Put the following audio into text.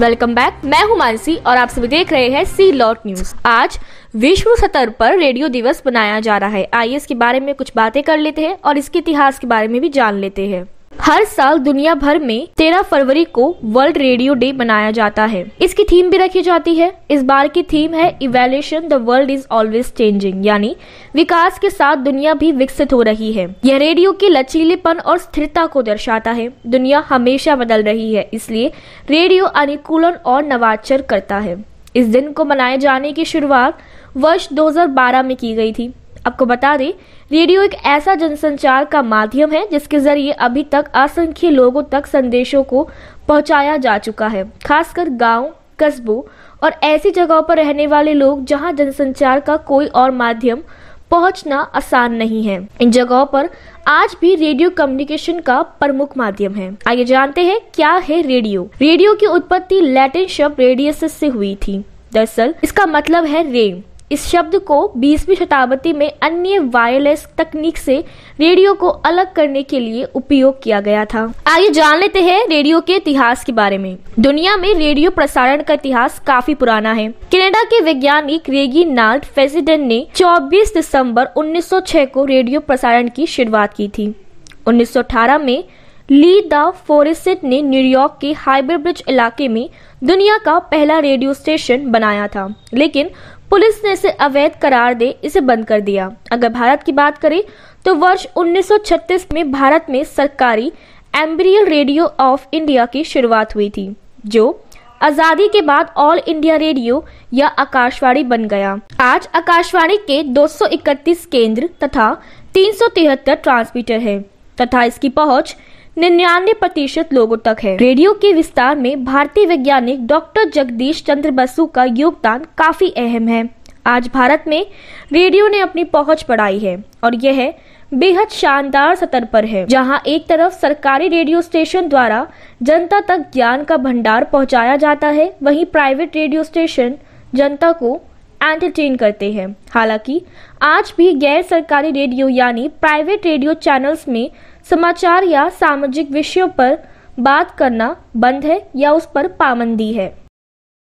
welcome back मैं हूं मानसी और आप सभी देख रहे हैं सी लॉट न्यूज आज विश्व स्तर पर रेडियो दिवस मनाया जा रहा है आइए इसके बारे में कुछ बातें कर लेते हैं और इसके इतिहास के बारे में भी जान लेते हैं हर साल दुनिया भर में तेरह फरवरी को वर्ल्ड रेडियो डे मनाया जाता है इसकी थीम भी रखी जाती है इस बार की थीम है evolution the world is always changing यानी विकास के साथ दुनिया भी विकसित हो रही है यह रेडियो के लचीलेपन और स्थिरता को दर्शाता है दुनिया हमेशा बदल रही है इसलिए रेडियो अनुकूलन और नवाचर करता है इस दिन को मनाए जाने की शुरुआत वर्ष 2012 में की गई थी आपको बता दें रेडियो एक ऐसा जनसंचार का माध्यम है जिसके जरिए अभी तक असंख्य लोगों तक संदेशों को पहुंचाया जा चुका है खासकर गांव कस्बों और ऐसी जगहों पर रहने वाले लोग जहां जनसंचार का कोई और माध्यम पहुंचना आसान नहीं है इन जगहों पर आज भी रेडियो कम्युनिकेशन का प्रमुख माध्यम है आइए जानते हैं क्या है रेडियो रेडियो की उत्पत्ति लैटिन शब्द रेडियस से हुई थी दरअसल इसका मतलब है रेम इस शब्द को 20वीं शताब्दी में अन्य वायरलेस तकनीक से रेडियो को अलग करने के लिए उपयोग किया गया था आइए जान लेते हैं रेडियो के इतिहास के बारे में दुनिया में रेडियो प्रसारण का इतिहास काफी पुराना है कनाडा के वैज्ञानिक रेगी नाल्ट फेसिडन ने 24 दिसंबर 1906 को रेडियो प्रसारण की शुरुआत की थी 1918 में ली द फोरेसिट ने न्यूयॉर्क के हाइबर ब्रिज इलाके में दुनिया का पहला रेडियो स्टेशन बनाया था लेकिन पुलिस ने इसे अवैध करार दे इसे बंद कर दिया अगर भारत की बात करें तो वर्ष 1936 में भारत में सरकारी एम्बरियल रेडियो ऑफ इंडिया की शुरुआत हुई थी जो आज़ादी के बाद ऑल इंडिया रेडियो या आकाशवाणी बन गया आज आकाशवाणी के 231 केंद्र तथा तीन ट्रांसमीटर हैं तथा इसकी पहुंच निन्यानवे प्रतिशत लोगों तक है रेडियो के विस्तार में भारतीय वैज्ञानिक डॉक्टर जगदीश चंद्र बसु का योगदान काफी अहम है आज भारत में रेडियो ने अपनी पहुंच बढ़ाई है और यह बेहद शानदार सतर पर है जहां एक तरफ सरकारी रेडियो स्टेशन द्वारा जनता तक ज्ञान का भंडार पहुंचाया जाता है वहीं प्राइवेट रेडियो स्टेशन जनता को एंटरटेन करते हैं हालांकि आज भी गैर सरकारी रेडियो यानी प्राइवेट रेडियो चैनल्स में समाचार या सामाजिक विषयों पर बात करना बंद है या उस पर पाबंदी है